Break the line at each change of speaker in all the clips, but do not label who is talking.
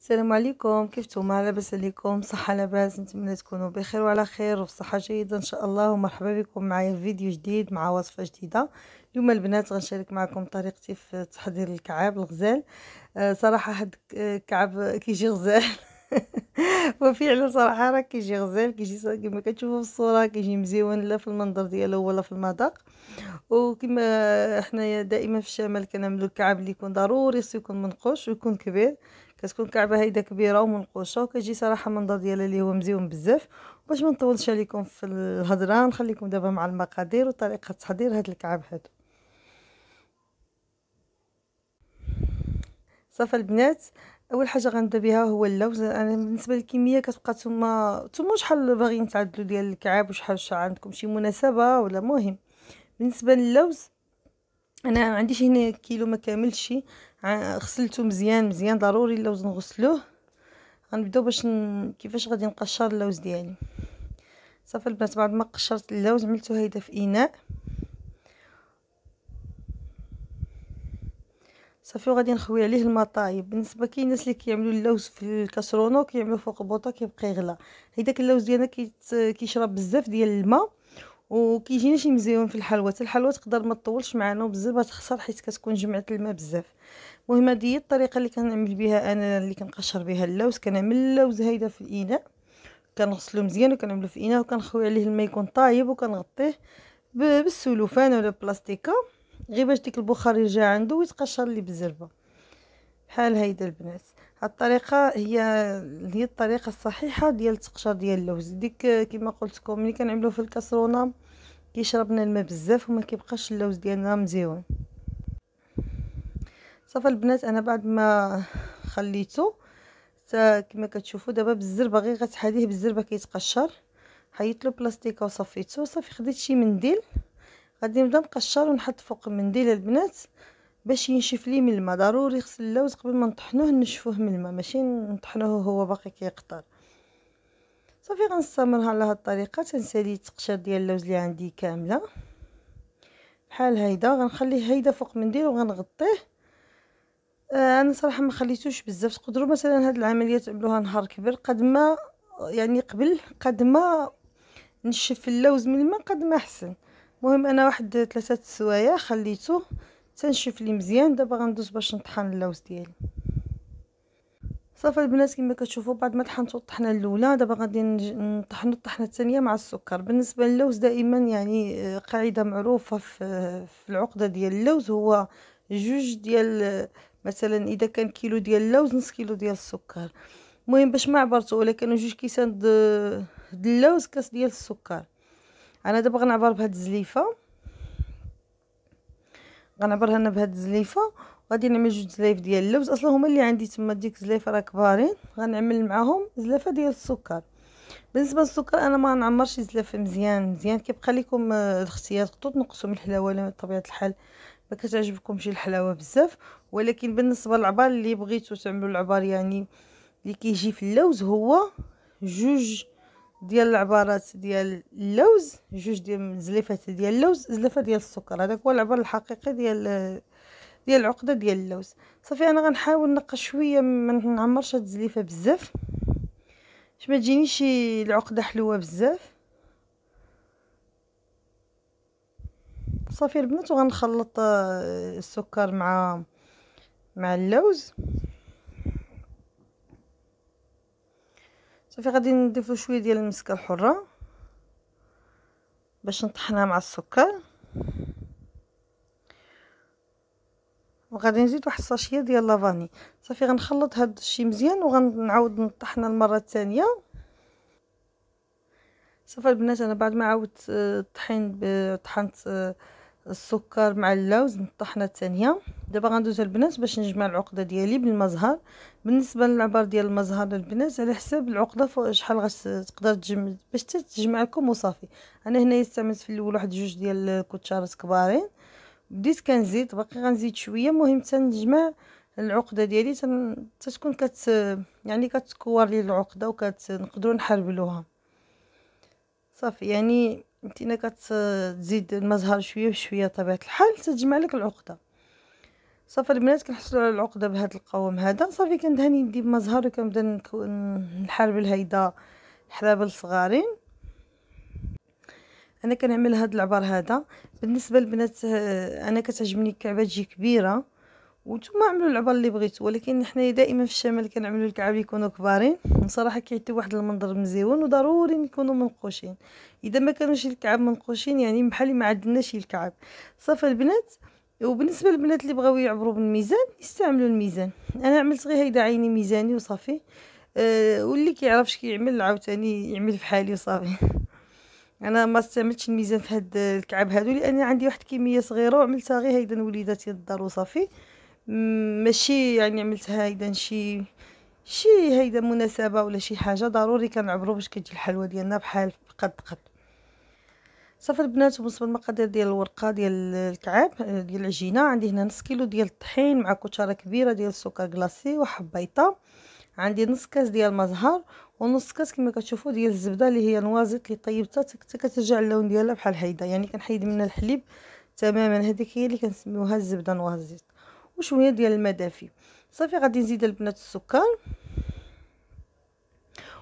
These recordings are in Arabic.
السلام عليكم كيف نتوما لاباس عليكم صحه لاباس نتمنى تكونوا بخير وعلى خير وفي صحه جيده ان شاء الله ومرحبا بكم معايا في فيديو جديد مع وصفه جديده اليوم البنات غنشارك معكم طريقتي في تحضير الكعاب الغزال آه صراحه هاد الكعاب كيجي غزال وفعلا صراحه راه كيجي غزال كيجي كما كتشوفوا في الصوره كيجي مزيون لا في المنظر ديالو ولا في المذاق وكما حنايا دائما في الشمال كنعملوا الكعاب اللي يكون ضروري يكون منقوش ويكون كبير كتكون كعبه هيدا كبيره ومنقوشه وكتجي صراحه منظر ديالها اللي هو مزيون بزاف باش ما نطولش عليكم في الهضره نخليكم دابا مع المقادير وطريقه تحضير هاد الكعب هادو صافي البنات اول حاجه غنبدا بها هو اللوز انا بالنسبه للكميه كتبقى تما تما شحال باغيين تعدلوا ديال الكعاب وشحال شحال عندكم شي مناسبه ولا مهم بالنسبه للوز انا ما عنديش هنا كيلو ما كاملش غسلته مزيان مزيان ضروري اللوز نغسلوه غنبداو باش ن... كيفاش غادي نقشر اللوز ديالي صافي البنات بعد ما قشرت اللوز عملته هيدا في اناء صافي وغادي نخوي عليه الماء طايب بالنسبه كاين الناس اللي كيعملوا اللوز في الكاسرونه وكيعملوا فوق بوطه كيبقى يغلى هيداك اللوز ديالنا كيشرب بزاف ديال الماء وكيجينا شي مزيون في الحلوى حتى الحلوى تقدر ما تطولش معنا وبزاف تخسر حيت كتكون جمعت الماء بزاف المهم هذه هي الطريقه اللي كنعمل بها انا اللي كنقشر بها اللوز كنعمل اللوز هايده في الاناء كنغسلو مزيان وكنعملو في اناء وكنخوي عليه الماء يكون طايب وكنغطيه بالسلوفان ولا بلاستيكه غير باش ديك البخار يرجع عنده ويتقشر لي بالزربه بحال هيدا البنات الطريقه هي هي الطريقه الصحيحه ديال التقشير ديال اللوز ديك كما قلت لكم ملي كنعملوه في الكاسرونه كيشربنا الماء بزاف وما كيبقاش اللوز ديالنا مزيون صافا البنات انا بعد ما خليته كما كتشوفوا دابا بالزربه غير غتحاديه بالزربه كيتقشر حيت له بلاستيكه وصفيته صافي خديت شي منديل غادي نبدا نقشر ونحط فوق المنديل البنات باش ينشف لي من الماء ضروري غسل اللوز قبل ما نطحنوه نشفوه من الماء ماشي نطحنوه هو باقي كيقطر صافي غنستمر على هاد الطريقه تنسالي التقشير ديال اللوز اللي عندي كامله بحال هيدا غنخليه هيدا فوق منديل وغنغطيه آه انا صراحه ما خليتوش بزاف تقدروا مثلا هاد العمليه تعملوها نهار كبير قد ما يعني قبل قد ما نشف اللوز من الماء قد ما احسن المهم انا واحد ثلاثه سوايع خليته تنشف لي مزيان دابا غندوز باش نطحن اللوز ديالي صافي البنات كما كتشوفوا بعد ما طحنتو الطحنه الاولى دابا غادي نطحنوا الطحنه الثانيه مع السكر بالنسبه للوز دائما يعني آه، قاعده معروفه في, آه، في العقده ديال اللوز هو جوج ديال آه، مثلا اذا كان كيلو ديال اللوز نص كيلو ديال السكر المهم باش ما عبرتو ولا كانوا جوج كيسان د اللوز كاس ديال السكر انا دابا غنعبر بهاد الزليفه غنعبرها انا بهاد الزليفه غادي نعمل جوج زلايف ديال اللوز اصلا هما اللي عندي تما ديك زلايف راه كبارين غنعمل معاهم زلافه ديال السكر بالنسبه للسكر انا ما نعمرش الزلافه مزيان مزيان كيبقى لكم آه، الاختيار خطو تنقصوا من الحلاوه بطبيعه الحال ما كتعجبكمش الحلاوه بزاف ولكن بالنسبه للعبار اللي بغيتو تعملوا العبار يعني اللي كيجي في اللوز هو جوج ديال العبارات ديال اللوز جوج ديال زليفات ديال اللوز زلفه ديال السكر هذاك هو العبار الحقيقي ديال ديال العقده ديال اللوز صافي انا غنحاول نقص شويه ما نعمرش هاد الزليفه بزاف باش ما تجينيش العقده حلوه بزاف صافي البنات وغنخلط آه، السكر مع مع اللوز صافي غادي نضيفو شويه ديال المسكه الحره باش نطحنها مع السكر وغادي نزيد واحد الصاشيه ديال لافاني صافي غنخلط هاد الشي مزيان وغنعاود نطحنها المره الثانيه صافي البنات انا بعد ما عاودت آه، الطحين طحنت آه، السكر مع اللوز الطحنه الثانيه دابا غندوز البنات باش نجمع العقده ديالي بالمزهر بالنسبه للعبار ديال المزهر البنات على حساب العقده فوق شحال غتقدر تجمع باش تجمع لكم وصافي انا هنا استعملت في الاول واحد جوج ديال الكوتشارات كبارين بديت كنزيد باقي غنزيد شويه المهم تنجمع العقده ديالي تن... تتكون كت يعني كتكور لي العقده وكنقدروا نحربلوها صافي يعني انت الا كتزيد المزهر شويه بشويه بطبيعه الحال تجمع لك العقده صافي البنات كنحصلوا على العقده بهذا القوام هذا صافي كندهن يدي بمزهر وكنبدا نحارب الهيدا حلابل صغارين انا كنعمل هذا العبار هذا بالنسبه للبنات آه، انا كتعجبني الكعبه تجي كبيره وانتم عملوا العبر اللي بغيتوا ولكن حنايا دائما في الشمال كنعملوا الكعاب يكونوا كبارين بصراحه كيعطي واحد المنظر مزيون وضروري يكونوا منقوشين اذا ما كانوش الكعاب منقوشين يعني بحال ما عندناش الكعاب صافي البنات وبالنسبه للبنات اللي بغاو يعبروا بالميزان يستعملوا الميزان انا عملت غير هيدا عيني ميزاني وصافي أه واللي كيعرفش كيعمل عاوتاني يعمل فحالي وصافي انا ما استعملتش الميزان في هاد الكعاب هادو لان عندي واحد كميه صغيره وعملتها غير هيدا وليداتي الدار وصافي ماشي يعني عملت هايدا شي شي هيدا مناسبه ولا شي حاجه ضروري كنعبرو باش كتجي الحلوه ديالنا بحال قد قد صافي البنات بالنسبه للمقادير ديال الورقه ديال الكعاب آه، ديال العجينه عندي هنا نص كيلو ديال الطحين مع كوتشره كبيره ديال السكر كلاصي وحبيطه عندي نص كاس ديال زهر ونص كاس كما كتشوفوا ديال الزبده اللي هي نوازت اللي طيبتها حتى كترجع اللون ديالها بحال هيدا يعني كنحيد منها الحليب تماما هذيك هي اللي كنسميوها الزبده نوازيت وشويه ديال دافي صافي غادي نزيد البنات السكر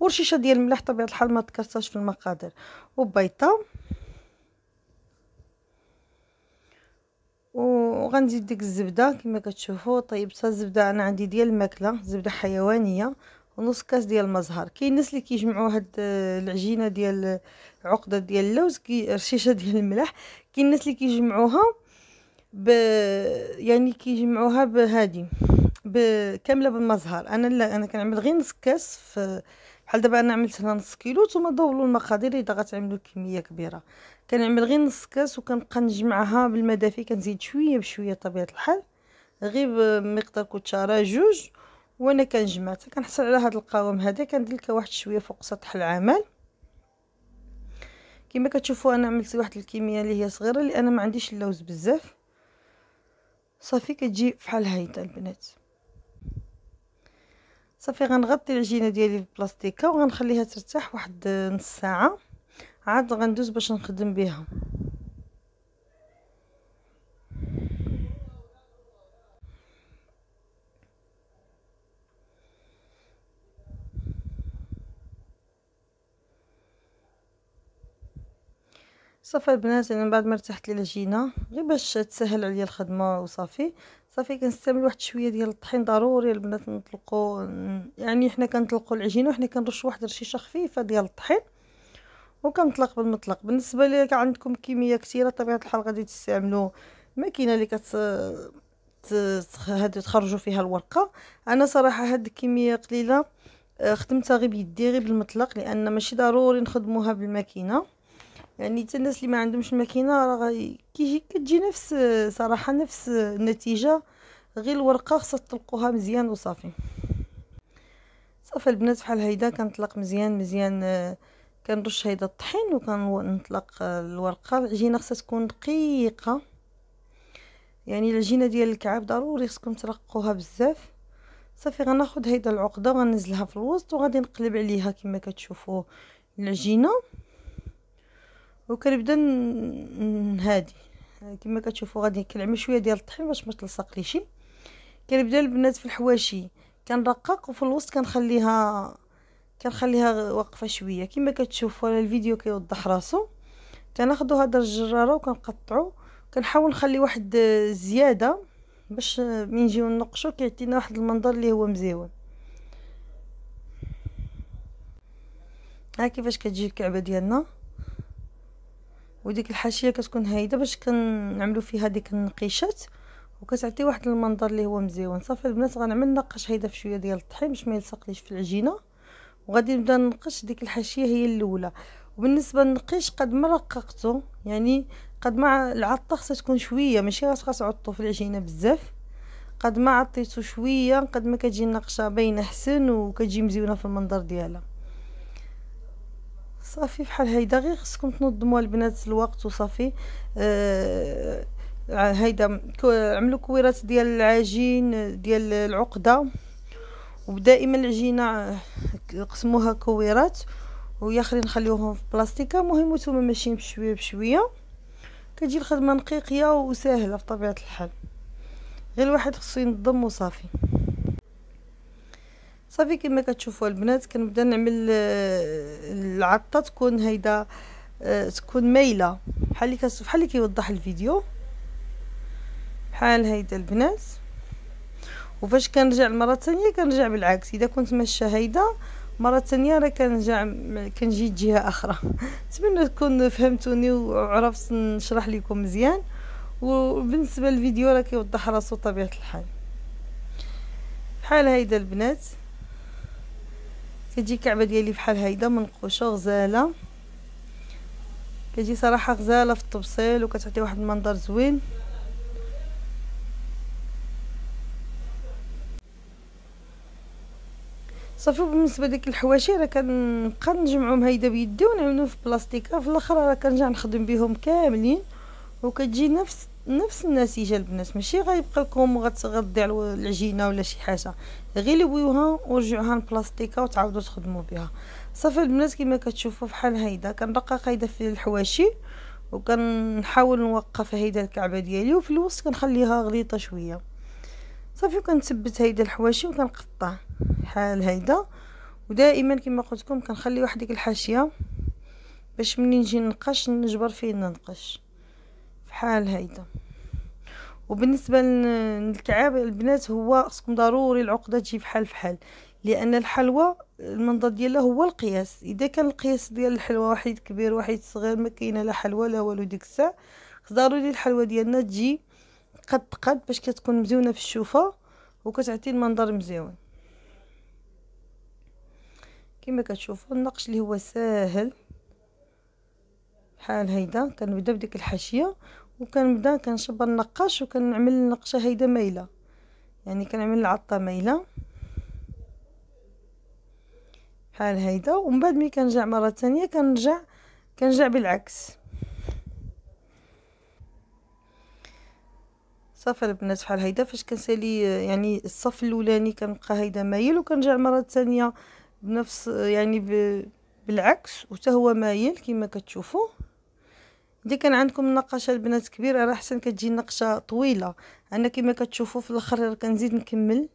ورشيشه ديال الملح طبيعه الحال ما تكرتاش في المقادير وبيضه وغنزيد ديك الزبده كما كتشوفوا طيبتها الزبده انا عندي ديال الماكله زبده حيوانيه ونص كاس ديال المزهر كاين الناس اللي كيجمعوا هاد العجينه ديال عقده ديال اللوز كي رشيشه ديال الملح كاين الناس اللي كيجمعوها ب يعني كيجمعوها بهادي كامله بالمزهر انا لا انا كنعمل غير نص كاس في بحال دابا انا عملت هنا نص كيلو ثم ضولوا المقادير اذا غتعملوا كميه كبيره كنعمل غير نص كاس وكنبقى نجمعها دافي كنزيد شويه بشويه طبيعه الحال غير بمقدار كوتشاره جوج وانا كنجمع حتى كنحصل على هذا القوام هذا كندير لك واحد شويه فوق سطح العمل كما كتشوفوا انا عملت واحد الكميه اللي هي صغيره لان ما عنديش اللوز بزاف صافي كتجي فحال هايدا البنات صافي غنغطي العجينه ديالي بالبلاستيكه وغنخليها ترتاح واحد نص ساعه عاد غندوز باش نخدم بها صافي البنات انا من بعد ما ارتحت لي العجينه غير باش تسهل عليا الخدمه وصافي صافي كنستعمل واحد شويه ديال الطحين ضروري البنات نطلقوا يعني حنا كنطلقوا العجينه وحنا كنرشوا واحد الرشيشه خفيفه ديال الطحين وكنطلق بالمطلق بالنسبه لي عندكم كميه كثيره طبيعه الحال غادي تستعملوا ماكينه اللي كت تخرجوا فيها الورقه انا صراحه هاد الكميه قليله آه، خدمتها غير بيدي غير بالمطلق لان ماشي ضروري نخدموها بالماكينه يعني حتى الناس اللي ما عندهمش ماكينه راه كيجي كتجي نفس صراحه نفس النتيجه غير الورقه خاصها تطلقوها مزيان وصافي صافي البنات فحال هيدا كنطلق مزيان مزيان آه، كنرش هيدا الطحين وكنطلق آه، الورقه العجينه خاصها تكون دقيقه يعني العجينه ديال الكعاب ضروري خصكم ترققوها بزاف صافي غناخد هيدا العقده وغنزلها في الوسط وغادي نقلب عليها كما كتشوفوا العجينه وكنبدا نهادي آه، كما كتشوفوا غادي كنعمل شويه ديال الطحين باش ما شي كنبدا البنات في الحواشي كنرقق وفي الوسط كنخليها كنخليها واقفه شويه كما كتشوفوا الفيديو كيوضح راسو كناخذوا هذا الجراره وكنقطعوا كنحاول نخلي واحد زياده باش من نجيو نقشو كيعطينا واحد المنظر اللي هو مزيون ها كيفاش كتجي الكعبه ديالنا وديك الحاشيه كتكون هايده باش كنعملو فيها ديك النقيشات وكتعطي واحد المنظر اللي هو مزيون صافي البنات غنعمل نقش هايده في شويه ديال الطحين باش ما يلصقليش في العجينه وغادي نبدا ننقش ديك الحاشيه هي الاولى وبالنسبه للنقيش قد ما رققته يعني قد ما العطه خصها تكون شويه ماشي خاص عطو في العجينه بزاف قد ما عطيتو شويه قد ما كتجي النقشه باينه حسن وكتجي مزيونه في المنظر ديالها صافي بحال هيدا غير خصكم تنظموا البنات الوقت وصافي آه هيدا عملوا كويرات ديال العجين ديال العقده ودائما العجينه آه، قسموها كويرات ويا خلي نخليوهم في بلاستيكه المهم نتوما ماشيين بشويه بشويه كتجي الخدمه نقيقيه وسهله بطبيعه الحال غير الواحد خصو ينظم وصافي صافي كما كتشوفوا البنات كنبدا نعمل آه، العطه تكون هيدا آه، تكون مايله بحال اللي كس... بحال اللي كيوضح الفيديو بحال هيدا البنات وفاش كنرجع المره الثانيه كنرجع بالعكس اذا كنت ماشيه هيدا مره ثانيه راه كنرجع كنجي جهه اخرى نتمنى تكون فهمتوني وعرفت نشرح لكم مزيان وبالنسبه للفيديو راه كيوضح راسو طبيعه الحال بحال هيدا البنات كتجي كعبه ديالي بحال هيدا منقوشه غزاله كتجي صراحه غزاله في التبصيل وكتعطي واحد المنظر زوين صافي بالنسبه لديك الحواشي راه كنبقى نجمعهم هيدا بيدي ونعملهم في بلاستيكه في الاخر راه كنرجع نخدم بهم كاملين وكتجي نفس نفس النتيجه البنات ماشي غيبقى لكم على العجينه ولا شي حاجه غير لويوها ورجعوها لبلاستيكه وتعاودوا تخدموا بها صافي البنات كما كتشوفوا بحال هيدا كنبقى هيدا في الحواشي وكنحاول نوقف هيدا الكعبه ديالي وفي الوسط كنخليها غليطه شويه صافي كنثبت هيدا الحواشي وكنقطع بحال هيدا ودائما كما قلت لكم كنخلي واحد ديك الحاشيه باش منين نجي ننقش نجبر فيه ننقش في حال هيدا وبالنسبة للكعاب البنات هو خصكم ضروري العقدة تجي في حال في حال لأن الحلوى المنضد ديالها هو القياس إذا كان القياس ديال الحلوى واحد كبير واحد صغير ما كاينه لا حلوى لا والو ديك الساعة ضروري الحلوى ديالنا تجي قد قد باش كتكون مزيونه في الشوفه وكتعطي المنظر مزيون كما كتشوفوا النقش اللي هو ساهل بحال هيدا كنبدا بديك الحاشيه وكنبدا كنشبر النقاش وكنعمل النقشه هيدا مايله يعني كنعمل العطه مايله بحال هيدا ومن بعد ملي كنرجع مره ثانيه كنرجع كنرجع بالعكس صافي البنات بحال هيدا فاش كنسالي يعني الصف الاولاني كنبقى هيدا مايل وكنرجع مره ثانيه بنفس يعني بالعكس وحتى هو مايل كما كتشوفوا ملي كان عندكم نقاشه البنات كبيره راه احسن كتجي نقشه طويله انا كما كتشوفوا في الاخر كنزيد نكمل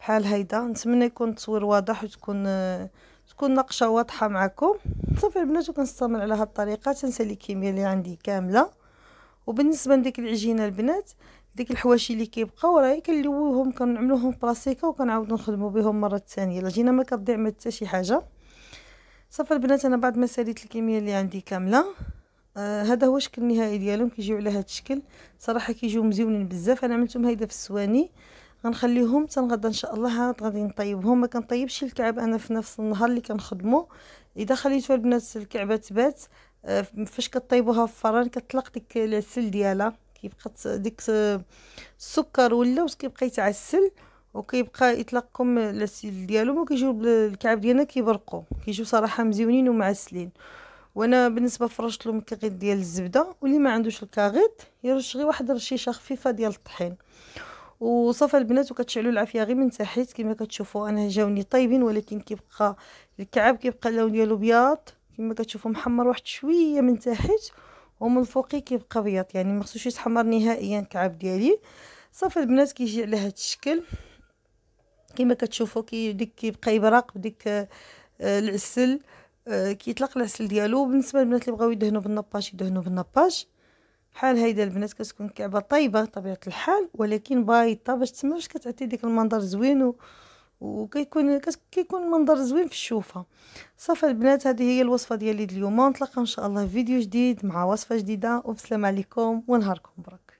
بحال هيدا نتمنى يكون التصوير واضح وتكون آه، تكون نقشه واضحه معكم صافي البنات وكنستمر على هاد الطريقه تنسالي الكيمياء اللي عندي كامله وبالنسبه لديك العجينه البنات ديك الحواشي اللي كيبقاو راهي كنلويهم كنعملوهم بلاستيكه وكنعاودو نخدمو بهم مره ثانيه العجينه ما كتضيع ما حتى شي حاجه صافي البنات انا بعد ما ساليت الكيمياء اللي عندي كامله آه هذا هو الشكل النهائي ديالهم كيجيو على هذا الشكل صراحه كيجيو مزيونين بزاف انا عملتهم هيدا في السواني غنخليهم حتى غدا ان شاء الله عاد غادي نطيبهم ما كنطيبش الكعب انا في نفس النهار اللي كنخدمو اذا خليتو البنات الكعبه تبات آه فاش كطيبوها في الفران كتطلق ديك العسل ديالها كيبقى ديك السكر ولا كيبقى يتعسل وكيبقى يطلقكم العسل ديالهم وكيجيو الكعب ديالنا كيبرقوا كيجيو صراحه مزيونين ومعسلين وانا بالنسبه فرشت لهم مكغيط ديال الزبده واللي ما عندوش الكاغيط يرش غير واحد الرشيشه خفيفه ديال الطحين وصافا البنات وكتشعلوا العافيه غير من تحت كما كتشوفوا انا جاوني طيبين ولكن كيبقى الكعب كيبقى اللون ديالو بياض كما كتشوفوا محمر واحد شويه من تحت ومن فوقي كيبقى بياض يعني ما خصوش يتحمر نهائيا الكعب ديالي صافي البنات كيجي على هذا الشكل كما كتشوفوا كي ديك كيبقى يبرق بديك آه، العسل آه آه، كيطلق العسل ديالو بالنسبه للبنات اللي بغاو يدهنوا بالنباش يدهنوا بالنباش بحال هيدا البنات كتكون كعبه طيبه بطبيعه الحال ولكن بايطه باش تما باش كتعطي ديك المنظر زوين و... وكيكون كيكون منظر زوين في الشوفه صافي البنات هذه هي الوصفه ديالي اليوم نتلاقى ان شاء الله في فيديو جديد مع وصفه جديده وبسلام عليكم ونهاركم برك